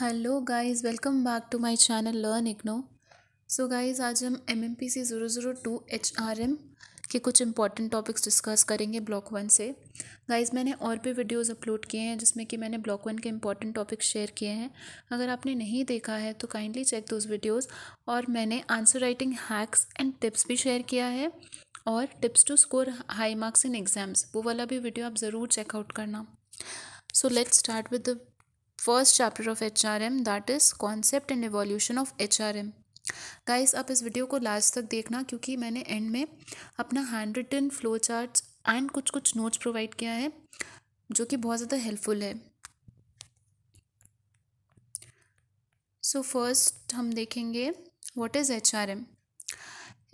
Hello guys welcome back to my channel learn IGNOU so guys आज हम M M P C zero zero two H R M के कुछ important topics discuss करेंगे block one से guys मैंने और भी वीडियोस अपलोड किए हैं जिसमें कि मैंने ब्लॉक वन के इंपॉर्टेंट टॉपिक्स शेयर किए हैं अगर आपने नहीं देखा है तो काइंडली चेक दोज वीडियोज़ और मैंने answer writing hacks and tips भी शेयर किया है और tips to score high marks in exams वो वाला भी वीडियो आप ज़रूर चेकआउट करना so let's start with the first chapter of H R M that is concept and evolution of H R M guys आप इस वीडियो को last तक देखना क्योंकि मैंने एंड में अपना hand written flow chart and कुछ कुछ नोट्स प्रोवाइड किया है जो कि बहुत ज़्यादा हेल्पफुल है सो so फर्स्ट हम देखेंगे what is H R M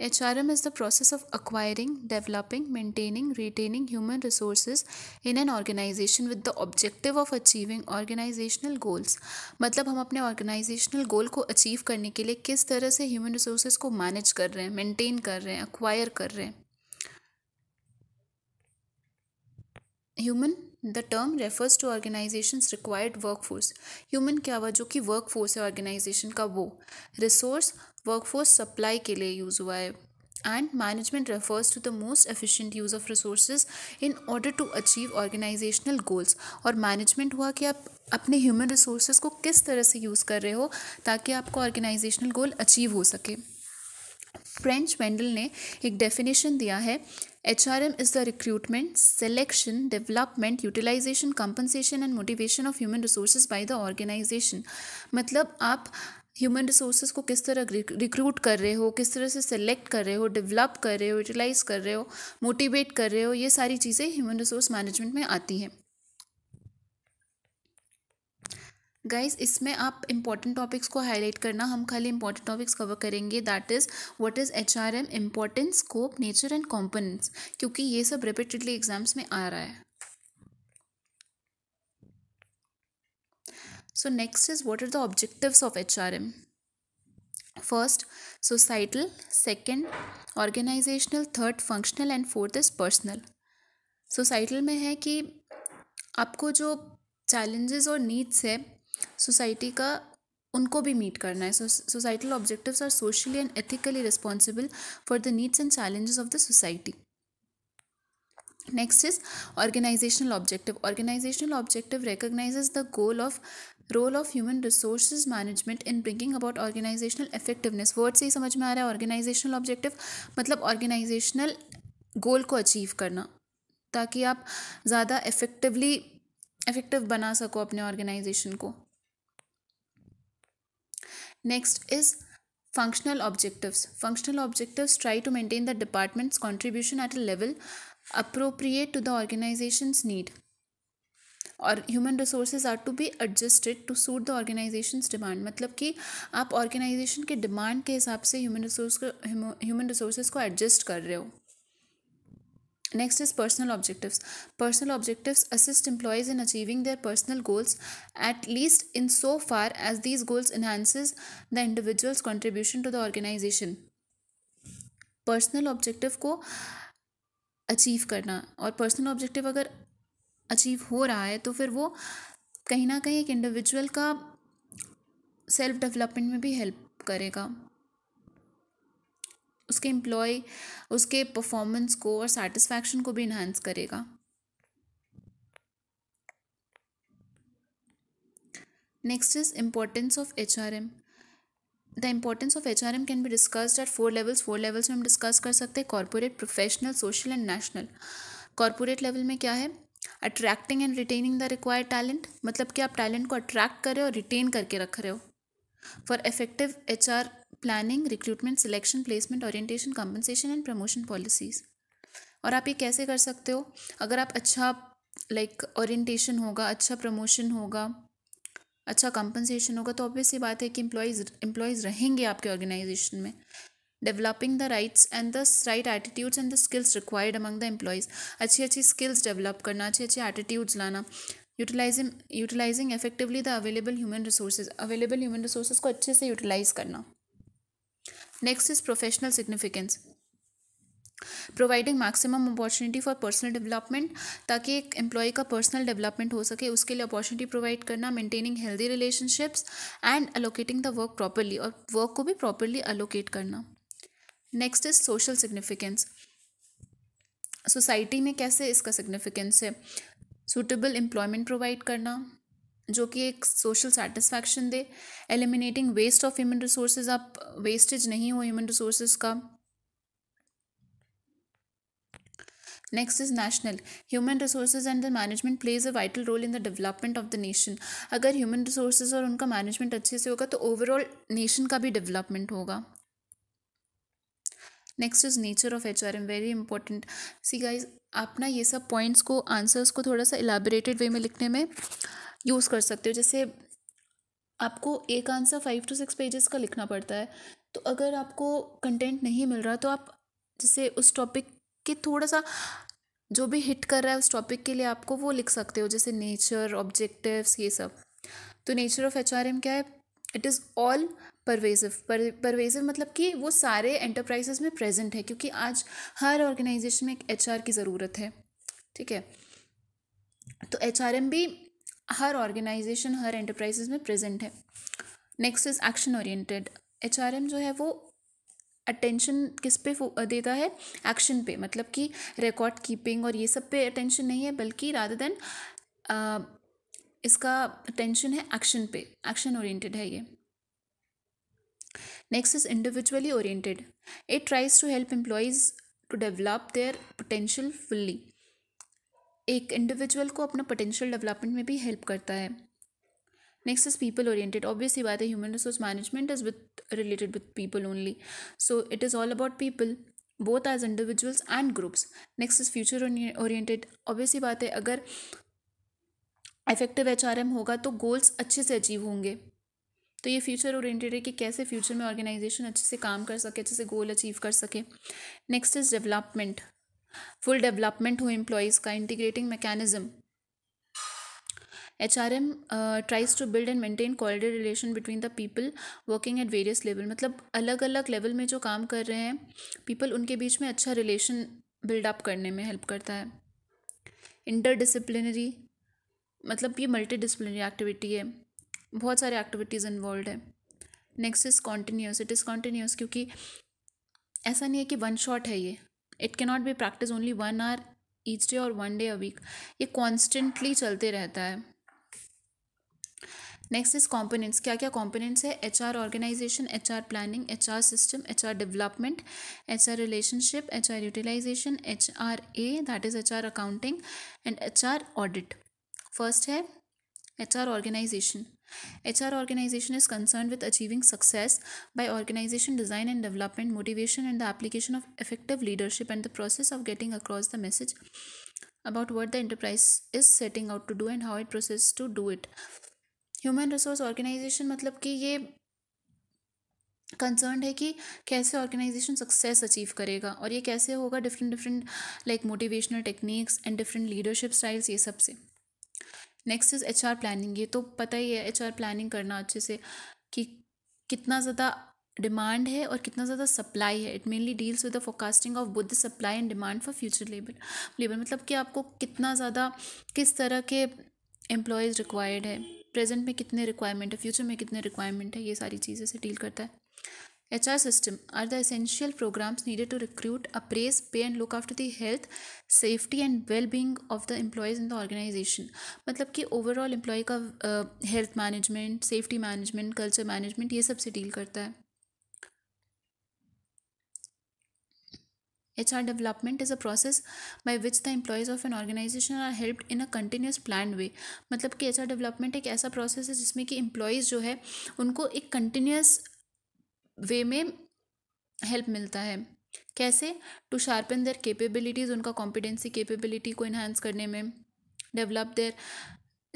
HRM is the process of acquiring, developing, maintaining, retaining human resources in an organization with the objective of achieving organizational goals. मतलब हम अपने organizational goal को achieve करने के लिए किस तरह से human resources को manage कर रहे हैं maintain कर रहे हैं acquire कर रहे हैं human the term refers to organization required work force human क्या हुआ जो कि वर्क फोर्स है ऑर्गेनाइजेशन का वो रिसोर्स वर्क फोर्स सप्लाई के लिए यूज़ हुआ है and management refers to the most efficient use of resource in order to achieve organizational goals और मैनेजमेंट हुआ कि आप अपने ह्यूमन रिसोर्स को किस तरह से यूज़ कर रहे हो ताकि आपको ऑर्गेनाइजेशनल गोल अचीव हो सके फ्रेंच वेंडल ने एक डेफिनेशन दिया है H R M is the recruitment selection development utilization compensation and motivation of human resource by the organization मतलब आप ह्यूमन रिसोर्स को किस तरह रिक्रूट कर रहे हो किस तरह से सेलेक्ट कर रहे हो डेवलप कर रहे हो यूटिलाइज कर रहे हो मोटिवेट कर रहे हो ये सारी चीज़ें ह्यूमन रिसोर्स मैनेजमेंट में आती हैं गाइज इसमें आप इम्पॉर्टेंट टॉपिक्स को हाईलाइट करना हम खाली इम्पॉर्टेंट टॉपिक्स कवर करेंगे that is what is H R M important scope nature and components क्योंकि ये सब रिपीटेडली एग्जाम्स में आ रहा है so next is what are the objective of H R M first societal second organizational third functional and fourth is personal societal में है कि आपको जो चैलेंजेस और नीड्स है सोसाइटी का उनको भी मीट करना है societal objectives are socially and ethically responsible for the needs and challenges of the society next is organizational objective organizational objective recognize the goal of role of human resource management in bringing about organizational effectiveness word से ही समझ में आ रहा है organizational objective मतलब organizational goal को achieve करना ताकि आप ज़्यादा इफेक्टिवली इफेक्टिव बना सको अपने ऑर्गेनाइजेशन को next is functional objectives functional objectives try to maintain the departments contribution at a level appropriate to the organization need और human resources are to be adjusted to suit the organization's demand मतलब कि आप organization के demand के हिसाब से human resource को human resources को एडजस्ट कर रहे हो next is personal objectives personal objective assist employees in achieving their personal goals at least in so far as these goals enhances the individuals contribution to the organization personal objective को achieve करना और personal objective अगर achieve हो रहा है तो फिर वो कहीं ना कहीं एक इंडिविजुअल का सेल्फ डेवलपमेंट में भी हेल्प करेगा उसके एम्प्लॉय उसके परफॉर्मेंस को और सेटिस्फैक्शन को भी इन्हांस करेगा next is importance of H R M the importance of H R M can be discussed at four levels four levels में हम डिस्कस कर सकते हैं corporate professional social and national corporate level में क्या है attracting and retaining the require talent मतलब कि आप टैलेंट को अट्रैक्ट कर रहे हो और रिटेन करके रख रहे हो for effective H R planning recruitment selection placement orientation compensation and promotion policies और आप ये कैसे कर सकते हो अगर आप अच्छा लाइक like, ओरिएंटेशन होगा अच्छा प्रमोशन होगा अच्छा कंपनसेशन होगा तो ऑब्वियस ये बात है कि एम्प्लॉयज़ एम्प्लॉयज़ रहेंगे आपके ऑर्गेनाइजेशन में developing the rights and the right attitudes and the skills required among the employees अच्छी अच्छी स्किल्स डेवलप करना अच्छे अच्छे एटीट्यूड्स लाना utilizing utilizing effectively the available human resources available human resources को अच्छे से यूटिलाइज करना next is professional significance providing maximum opportunity for personal development ताकि एक एम्प्लॉय का पर्सनल डेवलपमेंट हो सके उसके लिए अपॉर्चुनिटी प्रोवाइड करना maintaining healthy relationships and allocating the work properly और वर्क को भी प्रॉपरली अलोकेट करना next is social significance society में कैसे इसका सिग्निफिकेंस है सुटेबल एम्प्लॉयमेंट प्रोवाइड करना जो कि एक सोशल सेटिस्फैक्शन दे eliminating waste of human resources आप वेस्टेज नहीं हो ह्यूमन रिसोर्सेज का next is national human resources and the management plays a vital role in the development of the nation अगर ह्यूमन रिसोर्सेज और उनका मैनेजमेंट अच्छे से होगा तो ओवरऑल नेशन का भी डेवलपमेंट होगा next is nature of H R M very important see guys आप ना ये सब पॉइंट्स को आंसर्स को थोड़ा सा इलाबरेटेड वे में लिखने में यूज़ कर सकते हो जैसे आपको एक answer five to six pages का लिखना पड़ता है तो अगर आपको कंटेंट नहीं मिल रहा तो आप जैसे उस टॉपिक के थोड़ा सा जो भी हिट कर रहा है उस टॉपिक के लिए आपको वो लिख सकते हो जैसे नेचर ऑब्जेक्टिव्स ये सब तो नेचर ऑफ एच क्या है it is all pervasive pervasive मतलब कि वो सारे एंटरप्राइजेस में प्रेजेंट है क्योंकि आज हर ऑर्गेनाइजेशन में एक एच की ज़रूरत है ठीक है तो एच भी हर ऑर्गेनाइजेशन हर एंटरप्राइजेज में प्रेजेंट है next is action oriented H जो है वो अटेंशन किस पे देता है एक्शन पे मतलब कि रिकॉर्ड कीपिंग और ये सब पे अटेंशन नहीं है बल्कि रादर देन इसका अटेंशन है एक्शन पे एक्शन ओरिएंटेड है ये next is individually oriented it tries to help employees to develop their potential fully एक इंडिविजुअल को अपना पोटेंशियल डेवलपमेंट में भी हेल्प करता है next is people oriented obviously बात है human resource management is with related with people only so it is all about people both as individuals and groups next is future oriented obviously बात है अगर effective H R M होगा तो goals अच्छे से achieve होंगे तो ये फ्यूचर ओरिएंटेड है कि कैसे फ्यूचर में ऑर्गेनाइजेशन अच्छे से काम कर सके अच्छे से गोल अचीव कर सके next is development full development हो एम्प्लॉयज़ का integrating mechanism H R M tries to build and maintain quality relation between the people working at various level मतलब अलग अलग लेवल में जो काम कर रहे हैं पीपल उनके बीच में अच्छा रिलेशन बिल्डअप करने में हेल्प करता है इंटर डिसिप्लिनरी मतलब ये मल्टी डिसप्लिनरी एक्टिविटी है बहुत सारे एक्टिविटीज़ इन्वॉल्व है next is continuous it is continuous क्योंकि ऐसा नहीं है कि वन शॉट है ये it can not be practice only one hour each day और वन डे अ वीक ये कॉन्स्टेंटली चलते रहता है नेक्स्ट इज कॉम्पोनेंट्स क्या क्या कॉम्पोनेंट्स है H R organization H R planning H R system H R development H R relationship H R utilization H R A that is H R accounting and H R audit first है H R organization HR organization is concerned with achieving success by organization design and development, motivation, and the application of effective leadership and the process of getting across the message about what the enterprise is setting out to do and how it processes to do it. Human resource organization मतलब कि ये concern है कि कैसे organisation success achieve करेगा और ये कैसे होगा different different like motivational techniques and different leadership styles ये सब से next is H R planning ये तो पता ही है एच आर प्लानिंग करना अच्छे से कि कितना ज़्यादा डिमांड है और कितना ज़्यादा सप्लाई है it mainly deals with the forecasting of both supply and demand for future labour labour मतलब कि आपको कितना ज़्यादा किस तरह के एम्प्लॉयज़ रिक्वायर्ड है प्रेजेंट में कितने रिक्वायरमेंट है फ्यूचर में कितने रिक्वायरमेंट है ये सारी चीज़ें से डील करता है HR system are the essential programs needed to recruit, appraise, pay and look after the health, safety and well-being of the employees in the organization. मतलब कि overall employee का health management, safety management, culture management ये सब से deal करता है. HR development is a process by which the employees of an organization are helped in a continuous planned way. मतलब कि HR development एक ऐसा process है जिसमें कि employees जो है उनको एक continuous वे में हेल्प मिलता है कैसे टू शार्पन देयर कैपेबिलिटीज़ उनका कॉम्पिटेंसी कैपेबिलिटी को इन्हांस करने में develop their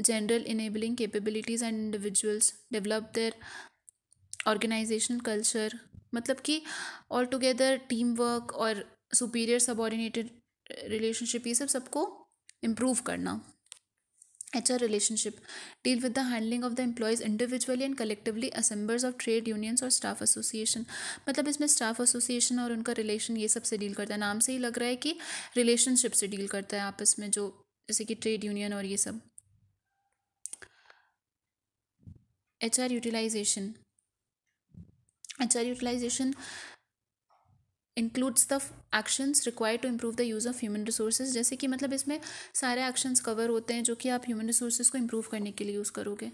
general enabling capabilities and individuals develop their organizational culture मतलब कि ऑल टुगेदर टीम वर्क और सुपीरियर सबॉर्डिनेटेड रिलेशनशिप ये सब सबको इम्प्रूव करना HR relationship deal with the handling of the employees individually and collectively as members of trade unions और staff association मतलब इसमें staff association और उनका relation ये सब से डील करता है नाम से ही लग रहा है कि relationship से डील करता है आपस में जो जैसे कि trade union और ये सब HR utilization H R utilization includes the actions require to improve the use of human resources जैसे कि मतलब इसमें सारे एक्शंस कवर होते हैं जो कि आप ह्यूमन रिसोर्स को इम्प्रूव करने के लिए यूज़ करोगे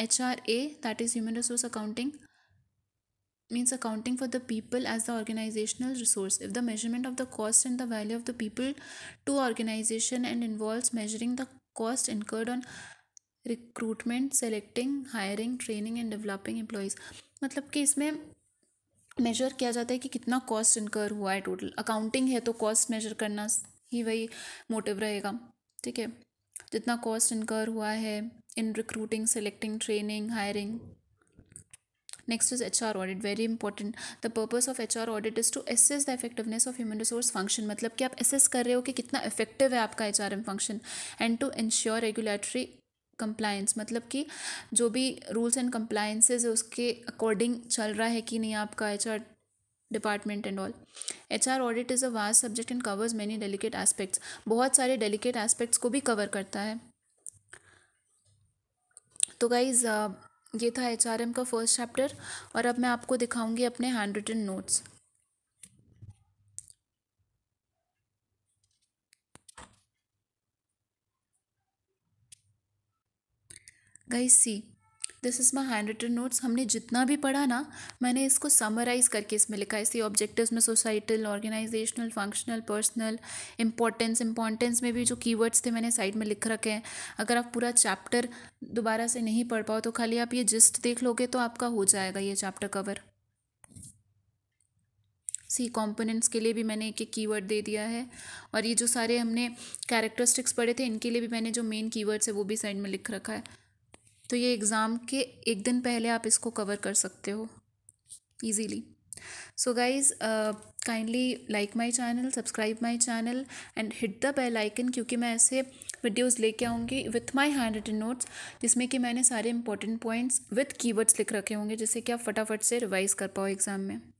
H R A that is human resource accounting means accounting for the people as the organizational resource if the measurement of the cost and the value of the people to organization and involve measuring the cost incurred on recruitment selecting hiring training and developing employees मतलब कि इसमें major किया जाता है कि कितना cost incur हुआ है टोटल अकाउंटिंग है तो कॉस्ट मेजर करना ही वही मोटिव रहेगा ठीक है जितना कॉस्ट इनकर हुआ है in recruiting selecting training hiring next is H R audit very important the purpose of H R audit is to assess the effectiveness of human resource function मतलब कि आप एसेस कर रहे हो कि कितना इफेक्टिव है आपका H R M function and to ensure regulatory compliance मतलब कि जो भी रूल्स एंड कंप्लायंसेज है उसके अकॉर्डिंग चल रहा है कि नहीं आपका H R department and all H R audit is a vast subject and covers many delicate aspects बहुत सारे डेलीकेट एस्पेक्ट्स को भी कवर करता है तो गाइज़ ये था एच आर एम का फर्स्ट चैप्टर और अब मैं आपको दिखाऊंगी अपने हैंड रिटन नोट्स गई see this is my hand written notes हमने जितना भी पढ़ा ना मैंने इसको समराइज़ करके इसमें लिखा है इसी ऑब्जेक्टिव में societal organizational functional personal importance importance में भी जो कीवर्ड्स थे मैंने साइड में लिख रखे हैं अगर आप पूरा चैप्टर दोबारा से नहीं पढ़ पाओ तो खाली आप ये जिस्ट देख लोगे तो आपका हो जाएगा ये चैप्टर कवर सी कॉम्पोनेंट्स के लिए भी मैंने एक एक कीवर्ड दे दिया है और ये जो सारे हमने कैरेक्टरिस्टिक्स पढ़े थे इनके लिए भी मैंने जो मेन कीवर्ड्स है वो भी साइड में लिख रखा है तो ये एग्ज़ाम के एक दिन पहले आप इसको कवर कर सकते हो easily so guys kindly like my channel subscribe my channel and hit the bell icon क्योंकि मैं ऐसे वीडियोज़ लेके आऊँगी with my hand written notes जिसमें कि मैंने सारे इंपॉर्टेंट पॉइंट्स विथ कीवर्ड्स लिख रखे होंगे जिससे कि आप फटाफट से रिवाइज़ कर पाओ एग्ज़ाम में